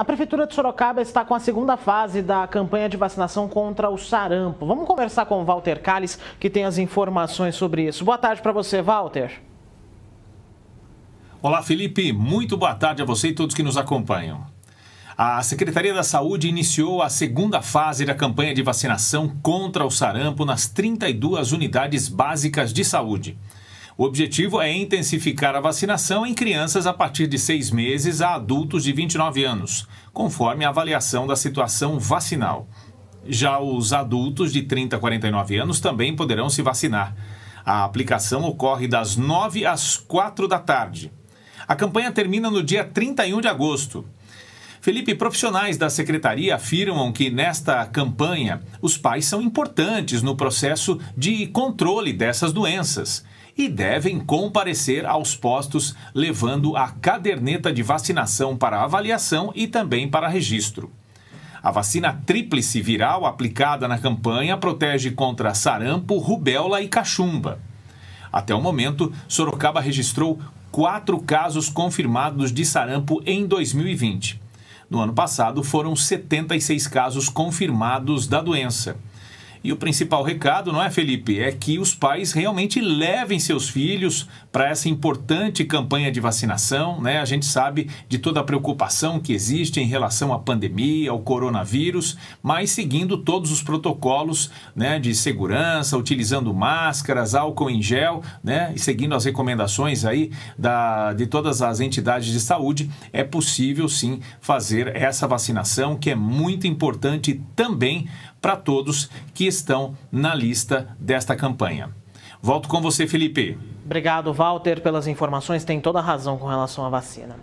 A Prefeitura de Sorocaba está com a segunda fase da campanha de vacinação contra o sarampo. Vamos conversar com o Walter Calles, que tem as informações sobre isso. Boa tarde para você, Walter. Olá, Felipe. Muito boa tarde a você e todos que nos acompanham. A Secretaria da Saúde iniciou a segunda fase da campanha de vacinação contra o sarampo nas 32 unidades básicas de saúde. O objetivo é intensificar a vacinação em crianças a partir de seis meses a adultos de 29 anos, conforme a avaliação da situação vacinal. Já os adultos de 30 a 49 anos também poderão se vacinar. A aplicação ocorre das 9 às 4 da tarde. A campanha termina no dia 31 de agosto. Felipe, profissionais da secretaria afirmam que nesta campanha os pais são importantes no processo de controle dessas doenças e devem comparecer aos postos levando a caderneta de vacinação para avaliação e também para registro. A vacina tríplice viral aplicada na campanha protege contra sarampo, rubéola e cachumba. Até o momento, Sorocaba registrou quatro casos confirmados de sarampo em 2020. No ano passado, foram 76 casos confirmados da doença. E o principal recado, não é, Felipe? É que os pais realmente levem seus filhos para essa importante campanha de vacinação, né? A gente sabe de toda a preocupação que existe em relação à pandemia, ao coronavírus, mas seguindo todos os protocolos, né, de segurança, utilizando máscaras, álcool em gel, né, e seguindo as recomendações aí da, de todas as entidades de saúde, é possível sim fazer essa vacinação que é muito importante também para todos que estão na lista desta campanha. Volto com você, Felipe. Obrigado, Walter, pelas informações. Tem toda a razão com relação à vacina.